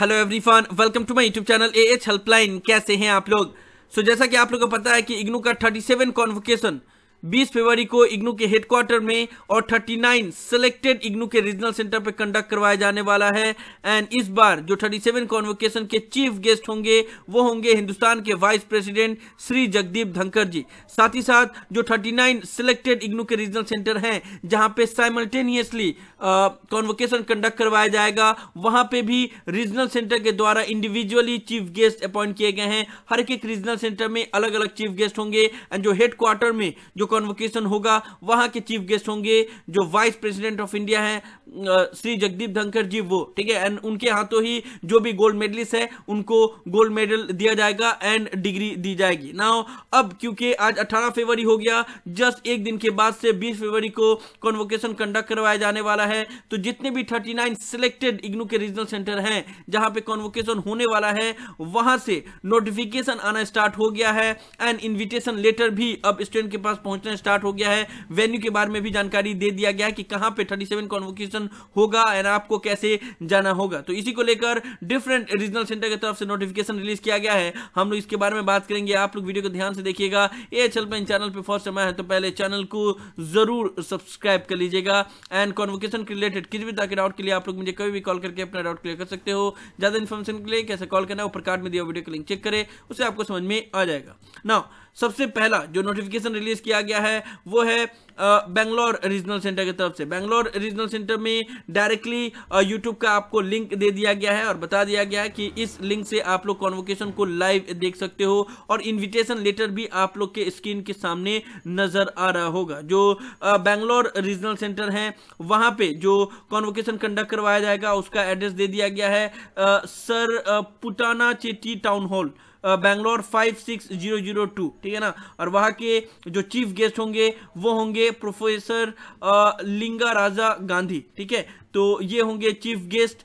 hello everyone welcome to my YouTube channel A H helpline कैसे हैं आप लोग सो so, जैसा कि आप लोगों को पता है कि इग्नू का 37 कॉन्वोकेशन 20 फरवरी को इग्नू के हेडक्वार्टर में और 39 सिलेक्टेड इग्नू के रीजनल सेंटर पर कंडक्ट करवाया जाने वाला है एंड इस बार जो 37 कॉन्वोकेशन के चीफ गेस्ट होंगे वो होंगे हिंदुस्तान के वाइस प्रेसिडेंट श्री जगदीप धनकर जी साथ ही साथ जो 39 सिलेक्टेड इग्नू के रीजनल सेंटर हैं जहां पे साइमल्टेनियसली कॉन्वोकेशन कंडक्ट करवाया जाएगा वहां पे भी रीजनल सेंटर के द्वारा इंडिविजुअली चीफ गेस्ट अपॉइंट किए गए हैं हर एक रीजनल सेंटर में अलग अलग चीफ गेस्ट होंगे एंड जो हेडक्वार्टर में जो कॉन्वोकेशन होगा वहां के चीफ गेस्ट होंगे जो वाइस प्रेसिडेंट ऑफ इंडिया है श्री जगदीप धनखड़ जी वो ठीक है एंड उनके हाथों ही जो भी गोल्ड मेडलिस्ट है उनको गोल्ड मेडल दिया जाएगा एंड डिग्री दी जाएगी ना अब क्योंकि आज 18 फरवरी हो गया जस्ट एक दिन के बाद से 20 फरवरी को कॉन्वोकेशन कंडक्ट करवाया जाने वाला है तो जितने भी 39 सिलेक्टेड इग्नू के रीजनल सेंटर हैं जहां पे कॉन्वोकेशन होने वाला है वहां से नोटिफिकेशन आना स्टार्ट हो गया है एंड इन्विटेशन लेटर भी अब स्टूडेंट के पास पहुंच पहुंचना स्टार्ट हो गया है वेन्यू के बारे में भी जानकारी दे दिया गया कि कहां पे 37 सेवन कॉन्वोकेशन होगा एंड आपको कैसे जाना होगा तो इसी को लेकर डिफरेंट रीजनल सेंटर की तरफ से नोटिफिकेशन रिलीज किया गया है हम लोग इसके बारे में बात करेंगे आप लोग वीडियो को ध्यान से देखिएगा ए एच चैनल पर फर्स्ट समय है तो पहले चैनल को जरूर सब्सक्राइब कर लीजिएगा एंड कॉन्वोकेशन के रिलेटेड किसी भी तरह डाउट के लिए आप लोग मुझे कभी भी कॉल करके अपना डाउट क्लियर कर सकते हो ज्यादा इन्फॉर्मेशन के लिए कैसे कॉल करना है ऊपर कार्ड में दिया वीडियो का लिंक चेक करें उसे आपको समझ में आ जाएगा नाउ सबसे पहला जो नोटिफिकेशन रिलीज किया गया गया है वो है बेंगलोर रीजनल सेंटर की तरफ से बेंगलोर रीजनल सेंटर में डायरेक्टली यूट्यूब का आपको लिंक दे दिया गया है और बता दिया गया है कि इस लिंक से आप लोग कॉन्वोकेशन को लाइव देख सकते हो और इन्विटेशन लेटर भी आप लोग के स्क्रीन के सामने नजर आ रहा होगा जो बेंगलोर रीजनल सेंटर है वहां पे जो कॉन्वोकेशन कंडक्ट करवाया जाएगा उसका एड्रेस दे दिया गया है आ, sir Puttanna Chetty town hall Bangalore five six zero zero two ठीक है ना और वहाँ के जो चीफ गेस्ट होंगे वो होंगे प्रोफेसर लिंगा राजा गांधी ठीक है तो ये होंगे chief guest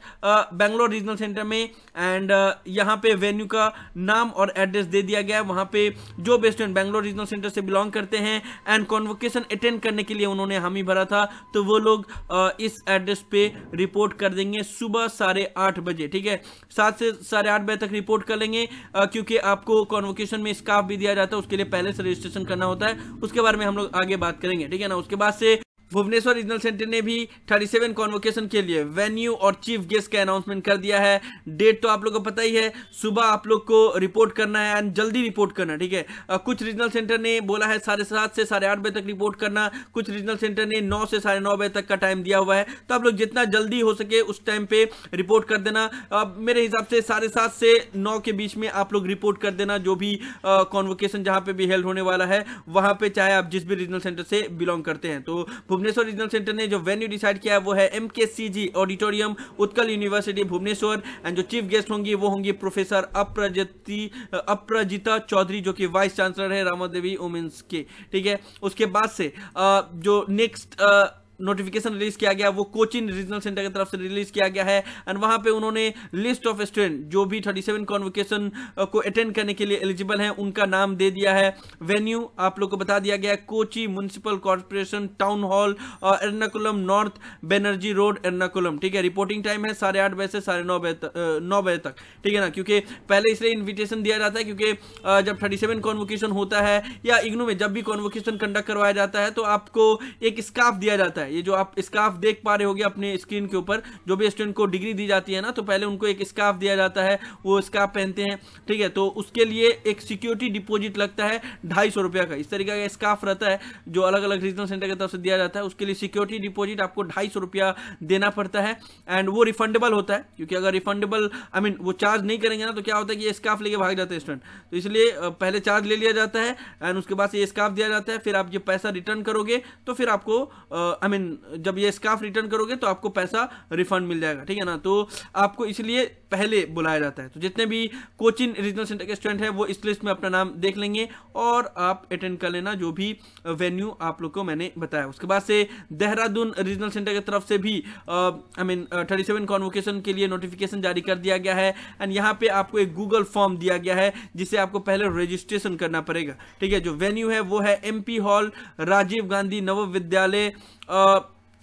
Bangalore regional centre में एंड यहाँ पे वेन्यू का नाम और एड्रेस दे दिया गया है वहाँ पे जो best student Bangalore regional centre से बिलोंग करते हैं एंड कॉन्वोकेशन अटेंड करने के लिए उन्होंने हामी भरा था तो वो लोग uh, इस एड्रेस पे रिपोर्ट कर देंगे सुबह साढ़े आठ बजे ठीक है सात से साढ़े आठ बजे तक रिपोर्ट कर लेंगे uh, क्योंकि आपको कॉन्वोकेशन में स्काफ भी दिया जाता है उसके लिए पहले से रजिस्ट्रेशन करना होता है उसके बारे में हम लोग आगे बात करेंगे ठीक है ना उसके बाद से भुवनेश्वर रीजनल सेंटर ने भी 37 कॉन्वोकेशन के लिए वेन्यू और चीफ गेस्ट का अनाउंसमेंट कर दिया है डेट तो आप लोग को पता ही है सुबह आप लोग को रिपोर्ट करना है एंड जल्दी रिपोर्ट करना ठीक है कुछ रीजनल सेंटर ने बोला है साढ़े सात से साढ़े आठ बजे तक रिपोर्ट करना कुछ रीजनल सेंटर ने नौ से साढ़े नौ बजे तक का टाइम दिया हुआ है तो आप लोग जितना जल्दी हो सके उस टाइम पे रिपोर्ट कर देना अब मेरे हिसाब से साढ़े सात से नौ के बीच में आप लोग रिपोर्ट कर देना जो भी कॉन्वोकेशन जहाँ पे भी हेल्ड होने वाला है वहाँ पे चाहे आप जिस भी रीजनल सेंटर से बिलोंग करते हैं तो भुवने भुवनेश्वर रीजनल सेंटर ने जो वेन्यू डिसाइड किया है वो है M auditorium Utkal university Bhubaneswar and जो चीफ गेस्ट होंगी वो होंगी प्रोफेसर अप्रजति अप्रजिता चौधरी जो कि वाइस चांसलर है रामा देवी वुमेंस के ठीक है उसके बाद से जो नेक्स्ट नोटिफिकेशन रिलीज किया गया वो कोचिन रीजनल सेंटर की तरफ से रिलीज किया गया है एंड वहां पे उन्होंने लिस्ट ऑफ स्टूडेंट जो भी 37 सेवन कॉन्वोकेशन को अटेंड करने के लिए एलिजिबल हैं उनका नाम दे दिया है वेन्यू आप लोग को बता दिया गया है Kochi municipal corporation town hall Ernakulam north Banerjee road Ernakulam ठीक है रिपोर्टिंग टाइम है साढ़े आठ बजे से साढ़े नौ बजे नौ बजे तक ठीक है ना क्योंकि पहले इसलिए इन्विटेशन दिया जाता है क्योंकि जब थर्टी सेवन कॉन्वोकेशन होता है या इग्नू में जब भी कॉन्वोकेशन कंडक्ट करवाया जाता है तो आपको एक स्काफ दिया जाता है है ये जो आप स्काफ देख पा रहे होगे अपने स्क्रीन के ऊपर जो भी स्टूडेंट को डिग्री दी जाती है ना तो पहले उनको एक स्काफ दिया जाता है वो स्काफ पहनते हैं ठीक है तो उसके लिए एक सिक्योरिटी डिपोजिट लगता है ढाई रुपया का इस तरीके का स्काफ रहता है जो अलग अलग रीजनल सेंटर की तरफ से दिया जाता है उसके लिए सिक्योरिटी डिपोजिट आपको ढाई रुपया देना पड़ता है एंड वो रिफंडेबल होता है क्योंकि अगर रिफंडेबल आई मीन वो चार्ज नहीं करेंगे ना तो क्या होता है कि ये स्काफ लेके भाग जाते हैं स्टूडेंट तो इसलिए पहले चार्ज ले लिया जाता है एंड उसके बाद ये स्काफ दिया जाता है फिर आप जो पैसा रिटर्न करोगे तो फिर आपको आई मीन मीन जब ये स्काफ रिटर्न करोगे तो आपको पैसा रिफंड मिल जाएगा ठीक है ना तो आपको इसलिए पहले बुलाया जाता है तो जितने भी कोचिंग रीजनल सेंटर के स्टूडेंट हैं वो इस लिस्ट में अपना नाम देख लेंगे और आप अटेंड कर लेना जो भी वेन्यू आप लोग को मैंने बताया उसके बाद से देहरादून रीजनल सेंटर की तरफ से भी I mean thirty seven convocation के लिए नोटिफिकेशन जारी कर दिया गया है एंड यहाँ पर आपको एक गूगल फॉर्म दिया गया है जिसे आपको पहले रजिस्ट्रेशन करना पड़ेगा ठीक है जो वेन्यू है वो है M hall Rajiv Gandhi Navvidyalaya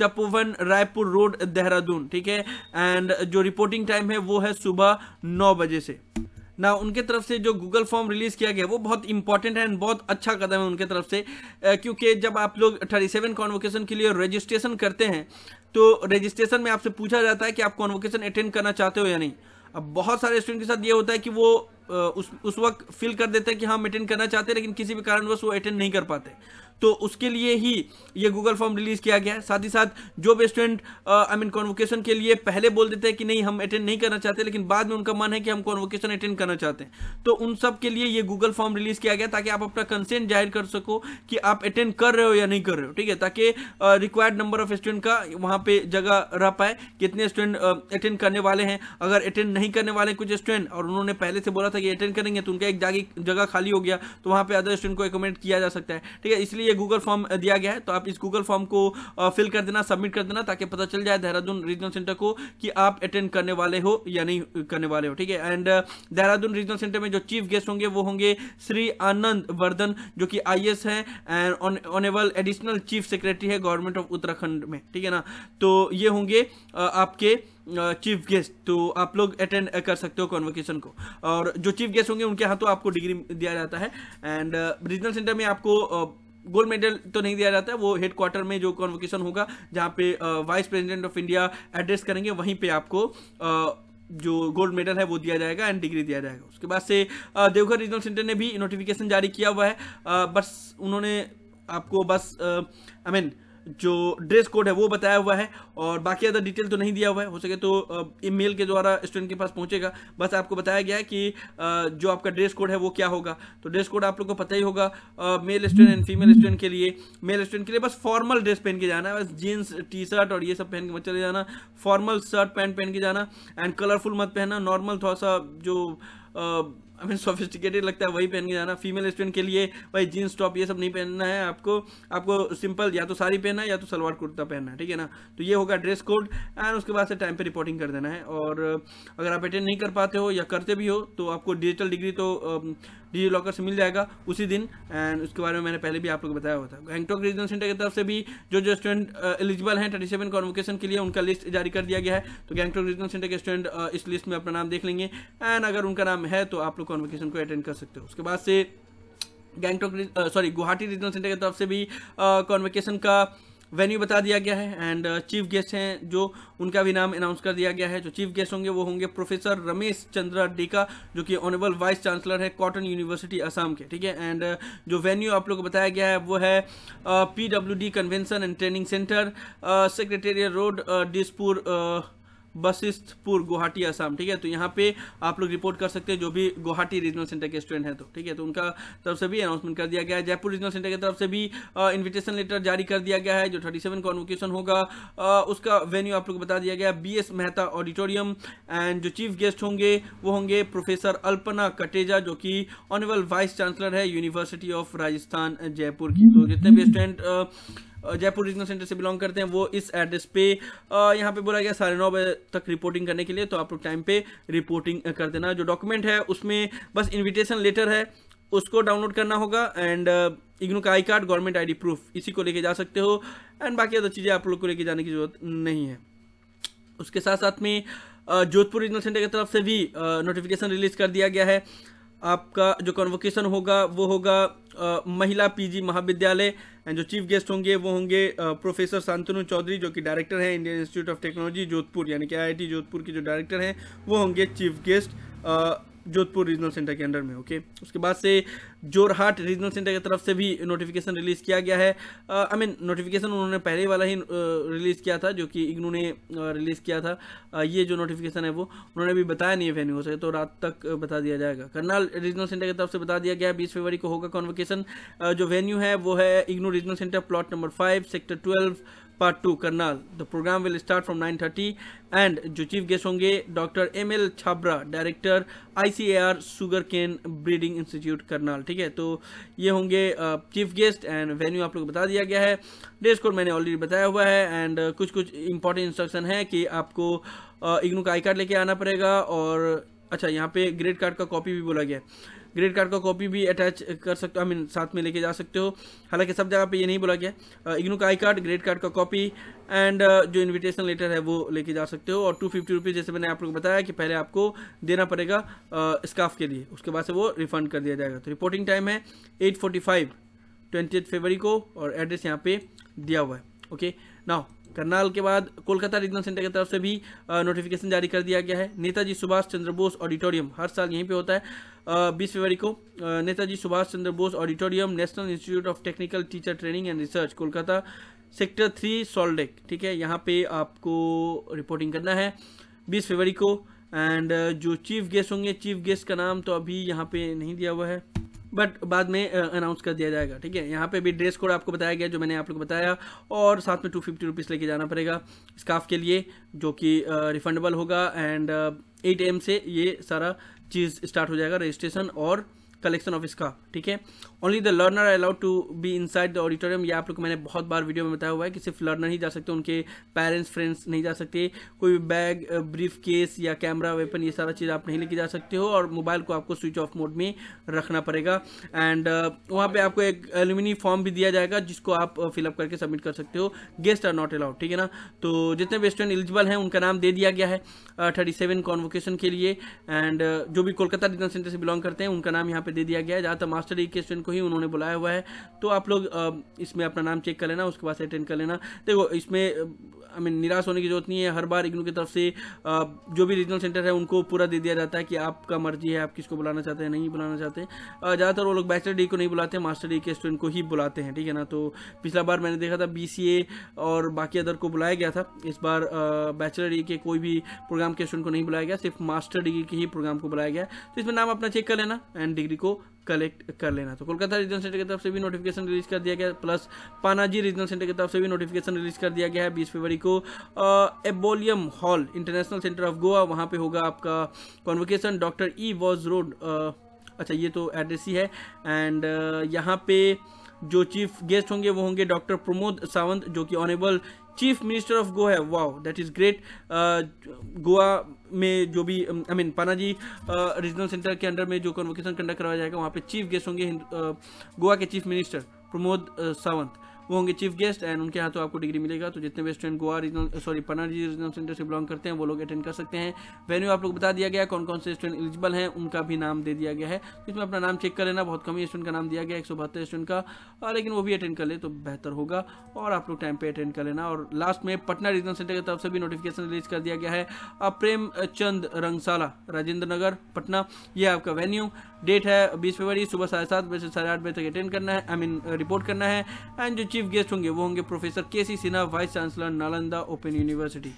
Tapovan Raipur road Dehradun ठीक है एंड जो रिपोर्टिंग टाइम है वो है सुबह नौ बजे से ना उनके तरफ से जो गूगल फॉर्म रिलीज़ किया गया वो बहुत इंपॉर्टेंट है एंड बहुत अच्छा कदम है उनके तरफ से क्योंकि जब आप लोग 37 कॉन्वोकेशन के लिए रजिस्ट्रेशन करते हैं तो रजिस्ट्रेशन में आपसे पूछा जाता है कि आप कॉन्वोकेशन अटेंड करना चाहते हो या नहीं अब बहुत सारे स्टूडेंट के साथ ये होता है कि वो उस उस वक्त फील कर देते हैं कि हाँ, हम अटेंड करना चाहते हैं लेकिन किसी भी कारणवश वो अटेंड नहीं कर पाते तो उसके लिए ही ये गूगल फॉर्म रिलीज़ किया गया साथ ही साथ जो भी स्टूडेंट आई मीन कॉन्वोकेशन के लिए पहले बोल देते हैं कि नहीं हम अटेंड नहीं करना चाहते लेकिन बाद में उनका मन है कि हम कॉन्वोकेशन अटेंड करना चाहते हैं तो उन सब के लिए ये गूगल फॉर्म रिलीज़ किया गया ताकि आप अपना कंसेंट जाहिर कर सको कि आप अटेंड कर रहे हो या नहीं कर रहे हो ठीक है ताकि रिक्वायर्ड नंबर ऑफ स्टूडेंट का वहाँ पे जगह रह पाए कितने स्टूडेंट अटेंड करने वाले हैं अगर अटेंड नहीं करने वाले कुछ स्टूडेंट और उन्होंने पहले से बोला था कि अटेंड करेंगे तो उनका एक जगह खाली हो गया तो वहाँ पे अदर स्टूडेंट को रिकमेंड किया जा सकता है ठीक है इसलिए लिए ये गूगल फॉर्म दिया गया है तो आप इस गूगल फॉर्म को फिल uh, कर देना सबमिट कर देना ताकि पता चल जाए देहरादून रीजनल सेंटर को कि आप अटेंड करने वाले हो या नहीं करने वाले हो ठीक है and uh, Dehradun regional centre में जो चीफ गेस्ट होंगे वो होंगे श्री आनंद वर्धन जो कि आई एस है and honourable additional chief secretary है गवर्नमेंट ऑफ उत्तराखंड में ठीक है ना तो ये होंगे uh, आपके चीफ गेस्ट तो आप लोग अटेंड कर सकते हो कॉन्वोकेशन को और जो चीफ गेस्ट होंगे उनके हाथों तो आपको डिग्री दिया जाता है एंड रीजनल सेंटर में आपको गोल्ड मेडल तो नहीं दिया जाता है वो हेड क्वार्टर में जो कॉन्वोकेशन होगा जहाँ पे vice president of India address करेंगे वहीं पे आपको जो गोल्ड मेडल है वो दिया जाएगा एंड डिग्री दिया जाएगा उसके बाद से देवघर रीजनल सेंटर ने भी नोटिफिकेशन जारी किया हुआ है बस उन्होंने आपको बस आई मीन I mean, जो ड्रेस कोड है वो बताया हुआ है और बाकी ज़्यादा डिटेल तो नहीं दिया हुआ है हो सके तो ईमेल के द्वारा स्टूडेंट के पास पहुँचेगा बस आपको बताया गया है कि जो आपका ड्रेस कोड है वो क्या होगा तो ड्रेस कोड आप लोग को पता ही होगा male student and female student के लिए मेल स्टूडेंट के लिए बस फॉर्मल ड्रेस पहन के जाना है बस जीन्स टी शर्ट और ये सब पहन के मत चले जाना फॉर्मल शर्ट पैंट पहन के जाना एंड कलरफुल मत पहनना नॉर्मल थोड़ा सा जो हमें सोफिस्टिकेटेड लगता है वही पहन के जाना फीमेल स्टूडेंट के लिए भाई जीन्स टॉप ये सब नहीं पहनना है आपको आपको सिंपल या तो साड़ी पहनना है या तो सलवार कुर्ता पहनना है ठीक है ना तो ये होगा ड्रेस कोड एंड उसके बाद से टाइम पर रिपोर्टिंग कर देना है और अगर आप अटेंड नहीं कर पाते हो या करते भी हो तो आपको डिजिटल डिग्री तो डिजी लॉकर से मिल जाएगा उसी दिन एंड उसके बारे में मैंने पहले भी आप लोग बताया हुआ था गैंगटॉक रीजनल सेंटर की तरफ से भी जो जो स्टूडेंट एलिजिबल uh, हैं थर्टी सेवन कॉन्वोकेशन के लिए उनका लिस्ट जारी कर दिया गया है तो गैंगटॉक रीजनल सेंटर के स्टूडेंट uh, इस लिस्ट में अपना नाम देख लेंगे एंड अगर उनका नाम है तो आप लोग कॉन्वोकेशन को अटेंड कर सकते हो उसके बाद से Gangtok sorry Guwahati regional centre की तरफ से भी कॉन्वोकेशन uh, का वेन्यू बता दिया गया है एंड चीफ गेस्ट हैं जो उनका भी नाम अनाउंस कर दिया गया है जो चीफ गेस्ट होंगे वो होंगे प्रोफेसर रमेश चंद्र डेका जो कि ऑनरेबल वाइस चांसलर है कॉटन यूनिवर्सिटी असम के ठीक है एंड uh, जो वेन्यू आप लोग को बताया गया है वो है P W D convention and training centre secretarial road Dispur Basisthapur Guwahati Assam ठीक है तो यहाँ पे आप लोग रिपोर्ट कर सकते हैं जो भी गुवाहाटी रीजनल सेंटर के स्टूडेंट हैं तो ठीक है तो उनका तरफ से भी अनाउंसमेंट कर दिया गया है जयपुर रीजनल सेंटर की तरफ से भी इन्विटेशन लेटर जारी कर दिया गया है जो थर्टी सेवन कॉन्वोकेशन होगा आ, उसका वेन्यू आप लोग बता दिया गया B S Mehta auditorium and जो चीफ गेस्ट होंगे वो होंगे प्रोफेसर अल्पना कटेजा जो कि ऑनरेबल वाइस चांसलर है यूनिवर्सिटी ऑफ राजस्थान जयपुर की तो जितने भी स्टूडेंट जयपुर रीजनल सेंटर से बिलोंग करते हैं वो इस एड्रेस पे यहाँ पे बोला गया साढ़े नौ बजे तक रिपोर्टिंग करने के लिए तो आप लोग टाइम पे रिपोर्टिंग कर देना जो डॉक्यूमेंट है उसमें बस इन्विटेशन लेटर है उसको डाउनलोड करना होगा एंड इग्नू का I card government I proof इसी को लेके जा सकते हो एंड बाकी अदर चीज़ें आप लोग को लेके जाने की जरूरत नहीं है उसके साथ साथ में जोधपुर रीजनल सेंटर की तरफ से भी नोटिफिकेशन रिलीज कर दिया गया है आपका जो कन्वोकेशन होगा वो होगा महिला पीजी महाविद्यालय एंड जो चीफ गेस्ट होंगे वो होंगे प्रोफेसर शांतनु चौधरी जो कि डायरेक्टर हैं Indian institute of technology Jodhpur यानी कि आई जोधपुर के जो डायरेक्टर हैं वो होंगे chief guest Jodhpur regional centre के अंडर में ओके उसके बाद से जोरहाट रीजनल सेंटर की तरफ से भी नोटिफिकेशन रिलीज़ किया गया है आई मीन नोटिफिकेशन उन्होंने पहले वाला ही रिलीज़ किया था जो कि इग्नू ने रिलीज़ किया था आ, ये जो नोटिफिकेशन है वो उन्होंने भी बताया नहीं है वेन्यू हो सके तो रात तक बता दिया जाएगा करनाल रीजनल सेंटर की तरफ से बता दिया गया है बीस फरवरी को होगा कॉन्वोकेशन जो वेन्यू है वो है IGNOU regional centre plot number five sector twelve part two Karnal the programme will start from 9:30 and जो चीफ गेस्ट होंगे doctor M L Chhabra director I C A R sugar cane breeding institute Karnal ठीक है तो ये होंगे चीफ गेस्ट एंड वेन्यू आप लोग बता दिया गया है ड्रेस कोड मैंने ऑलरेडी बताया हुआ है एंड कुछ कुछ इंपॉर्टेंट इंस्ट्रक्शन है कि आपको इग्नू का आई कार्ड लेके आना पड़ेगा और अच्छा यहाँ पे ग्रेड कार्ड का कॉपी भी बोला गया है ग्रेड कार्ड का कॉपी भी अटैच कर सकते हो आई मीन साथ में लेके जा सकते हो हालांकि सब जगह पे ये नहीं बोला गया इग्नू का आई कार्ड ग्रेड कार्ड का कॉपी एंड जो इनविटेशन लेटर है वो लेके जा सकते हो और टू फिफ्टी रुपीज़ जैसे मैंने आप लोग बताया कि पहले आपको देना पड़ेगा स्काफ के लिए उसके बाद से वो रिफंड कर दिया जाएगा तो रिपोर्टिंग टाइम है एट फोर्टी फाइव ट्वेंटी फरवरी को और एड्रेस यहाँ पे दिया हुआ है ओके नाउ करनाल के बाद कोलकाता रीजनल सेंटर की तरफ से भी नोटिफिकेशन जारी कर दिया गया है नेताजी सुभाष चंद्र बोस ऑडिटोरियम हर साल यहीं पे होता है बीस फरवरी को Netaji Subhash Chandra Bose auditorium national institute of technical teacher training and research Kolkata sector three Salt Lake ठीक है यहाँ पे आपको रिपोर्टिंग करना है बीस फरवरी को एंड जो चीफ गेस्ट होंगे चीफ गेस्ट का नाम तो अभी यहाँ पे नहीं दिया हुआ है बट बाद में अनाउंस कर दिया जाएगा ठीक है यहाँ पे भी ड्रेस कोड आपको बताया गया जो मैंने आप लोग बताया और साथ में टू फिफ्टी रुपीज़ लेके जाना पड़ेगा स्काफ के लिए जो कि रिफंडेबल होगा एंड एट एम से ये सारा चीज स्टार्ट हो जाएगा रजिस्ट्रेशन और कलेक्शन ऑफ इसका ठीक है only the learner allowed to be inside the auditorium ये आप लोग को मैंने बहुत बार वीडियो में बताया हुआ है कि सिर्फ लर्नर ही जा सकते उनके पेरेंट्स फ्रेंड्स नहीं जा सकते कोई बैग ब्रीफ केस या कैमरा वेपन ये सारा चीज़ आप नहीं लेके जा सकते हो और मोबाइल को आपको स्विच ऑफ मोड में रखना पड़ेगा एंड वहाँ पर आपको एक एल्यूमिनी फॉर्म भी दिया जाएगा जिसको आप फिलअप करके सबमिट कर सकते हो गेस्ट आर नॉट अलाउड ठीक है ना तो जितने स्टूडेंट एलिजिबल हैं उनका नाम दे दिया गया है थर्टी सेवन कॉन्वोकेशन के लिए एंड जो भी कोलकाता डिजन सेंटर से बिलोंग करते हैं उनका नाम यहाँ पे दे दिया गया है ज़्यादातर मास्टर डिग्री के स्टूडेंट को ही उन्होंने बुलाया हुआ है तो आप लोग इसमें अपना नाम चेक कर लेना उसके बाद अटेंड कर लेना देखो इसमें आई मीन निराश होने की जरूरत नहीं है हर बार इग्नू की तरफ से जो भी रीजनल सेंटर है उनको पूरा दे दिया जाता है कि आपका मर्जी है आप किसको बुलाना चाहते हैं नहीं बुलाना चाहते ज़्यादातर वो लोग बैचलर डिग्री को नहीं बुलाते मास्टर डिग्री के स्टूडेंट को ही बुलाते हैं ठीक है ना तो पिछला बार मैंने देखा था बी और बाकी अदर को बुलाया गया था इस बार बैचलर डिग्री के कोई भी प्रोग्राम के स्टूडेंट को नहीं बुलाया गया सिर्फ मास्टर डिग्री के ही प्रोग्राम को बुलाया गया तो इसमें नाम अपना चेक कर लेना एंड डिग्री को कलेक्ट कर लेना तो कोलकाता रीजनल सेंटर की तरफ से भी नोटिफिकेशन रिलीज कर दिया गया प्लस पानाजी रीजनल सेंटर की तरफ से भी नोटिफिकेशन रिलीज कर दिया गया है बीस फरवरी को एबोलियम hall international centre of Goa वहाँ पे होगा आपका convocation doctor E Vaz road अच्छा ये तो एड्रेस ही है एंड यहाँ पे जो चीफ गेस्ट होंगे वो होंगे डॉक्टर प्रमोद सावंत जो कि honourable chief minister of Goa है wow that is great Goa में जो भी I mean Panaji regional centre के अंडर में जो कन्वोकेशन कंडक्ट करवाया जाएगा वहाँ पे चीफ गेस्ट होंगे गोवा uh, के चीफ मिनिस्टर प्रमोद सावंत वो होंगे चीफ गेस्ट एंड उनके हाथों तो आपको डिग्री मिलेगा तो जितने भी student Goa regional sorry Panaji regional centre से बिलोंग करते हैं वो लोग अटेंड कर सकते हैं वेन्यू आप लोग बता दिया गया कौन कौन से स्टूडेंट एलिजिबल हैं उनका भी नाम दे दिया गया है तो इसमें अपना नाम चेक कर लेना बहुत कम ही स्टूडेंट का नाम दिया गया एक स्टूडेंट का और लेकिन वो भी अटेंड कर ले तो बेहतर होगा और आप लोग टाइम पर अटेंड कर लेना और लास्ट में पटना रीजनल सेंटर की तरफ से भी नोटिफिकेशन रिलीज कर दिया गया है प्रेम चंद रंगशाला राजेंद्र नगर पटना ये आपका वेन्यू डेट है बीस फरवरी सुबह साढ़े सात बजे से साढ़े आठ बजे तक अटेंड करना है आई मीन रिपोर्ट करना है एंड जो चीफ गेस्ट होंगे वो होंगे professor K C Sinha vice chancellor Nalanda open university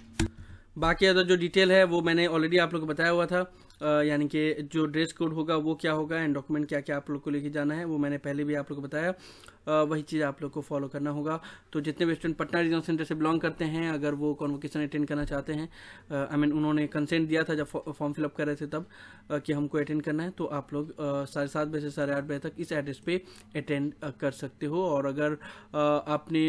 बाकी अदर जो डिटेल है वो मैंने ऑलरेडी आप लोग को बताया हुआ था यानी कि जो ड्रेस कोड होगा वो क्या होगा एंड डॉक्यूमेंट क्या क्या आप लोग को लेके जाना है वो मैंने पहले भी आप लोग को बताया आ, वही चीज़ आप लोग को फॉलो करना होगा तो जितने भी स्टूडेंट पटना रीजनल सेंटर से बिलोंग करते हैं अगर वो कॉन्वोकेशन अटेंड करना चाहते हैं आई मीन उन्होंने कंसेंट दिया था जब फॉर्म फिलअप कर रहे थे तब आ, कि हमको अटेंड करना है तो आप लोग साढ़े सात बजे से साढ़े आठ बजे तक इस एड्रेस पर अटेंड कर सकते हो और अगर आपने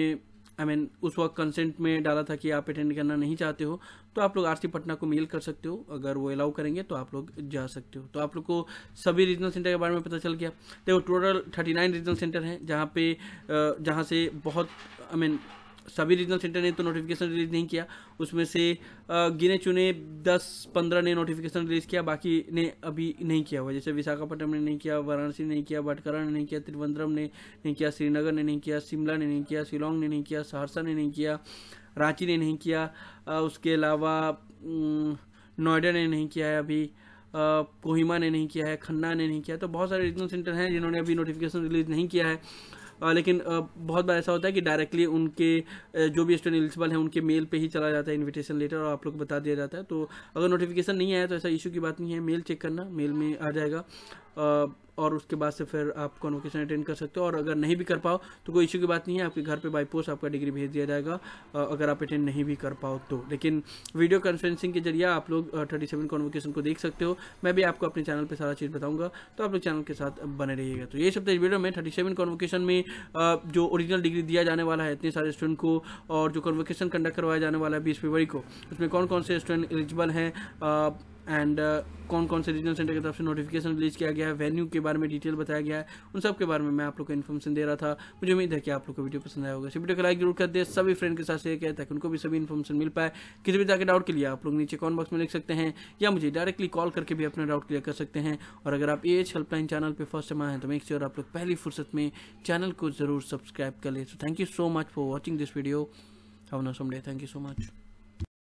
आई I मीन mean, उस वक्त कंसेंट में डाला था कि आप अटेंड करना नहीं चाहते हो तो आप लोग आरसी पटना को मेल कर सकते हो अगर वो अलाउ करेंगे तो आप लोग जा सकते हो तो आप लोग को सभी रीजनल सेंटर के बारे में पता चल गया देखो total thirty nine regional centre हैं जहाँ पे जहाँ से बहुत आई I मीन mean, सभी रीजनल सेंटर ने तो नोटिफिकेशन रिलीज नहीं किया उसमें से गिने चुने 10-15 ने नोटिफिकेशन रिलीज किया बाकी ने अभी नहीं किया हुआ जैसे विशाखापट्टनम ने नहीं किया वाराणसी ने नहीं किया भटकरा ने नहीं किया त्रिवंद्रम ने नहीं किया श्रीनगर ने नहीं किया शिमला ने नहीं किया शिलोंग ने नहीं किया सहरसा ने नहीं किया रांची ने नहीं किया उसके अलावा नोएडा ने नहीं किया है अभी कोहिमा ने नहीं किया है खन्ना ने नहीं किया तो बहुत सारे रीजनल सेंटर हैं जिन्होंने अभी नोटिफिकेशन रिलीज नहीं किया है लेकिन बहुत बार ऐसा होता है कि डायरेक्टली उनके जो भी स्टूडेंट एलिजिबल हैं उनके मेल पे ही चला जाता है इन्विटेशन लेटर और आप लोग को बता दिया जाता है तो अगर नोटिफिकेशन नहीं आया तो ऐसा इशू की बात नहीं है मेल चेक करना मेल में आ जाएगा और उसके बाद से फिर आप कन्वोकेशन अटेंड कर सकते हो और अगर नहीं भी कर पाओ तो कोई इशू की बात नहीं है आपके घर पे बाई पोस्ट आपका डिग्री भेज दिया जाएगा अगर आप अटेंड नहीं भी कर पाओ तो लेकिन वीडियो कॉन्फ्रेंसिंग के जरिए आप लोग थर्टी सेवन कॉन्वोकेशन को देख सकते हो मैं भी आपको अपने चैनल पर सारा चीज़ बताऊँगा तो आप लोग चैनल के साथ बने रहिएगा तो ये सब इस वीडियो में थर्टी सेवन में जो ओरिजिनल डिग्री दिया जाने वाला है इतने सारे स्टूडेंट को और जो कन्वोकेशन कंडक्ट करवाया जाने वाला है बीस फरवरी को उसमें कौन कौन से स्टूडेंट एलिजिबल हैं एंड uh, कौन कौन से रीजनल सेंटर की तरफ से नोटिफिकेशन रिलीज किया गया है वेन्यू के बारे में डिटेल बताया गया है उन सब के बारे में मैं आप लोग को इन्फॉर्मेशन दे रहा था मुझे उम्मीद है कि आप लोग को वीडियो पसंद आया होगा इस वीडियो को लाइक जरूर कर दे सभी फ्रेंड के साथ शेयर किया ताकि उनको भी सभी इन्फॉर्मेशन मिल पाए किसी भी तरह के डाउट के लिए आप लोग नीचे कॉमेंट बॉक्स में लिख सकते हैं या मुझे डायरेक्टली कॉल करके भी अपना डाउट क्लियर कर सकते हैं और अगर आप एज एच हेल्पलाइन चैनल पर फर्स्ट टाइम आए हैं तो मेक श्योर आप लोग पहली फुर्सत में चैनल को जरूर सब्सक्राइब कर ले तो thank you so much for watching this video have no same thank you so much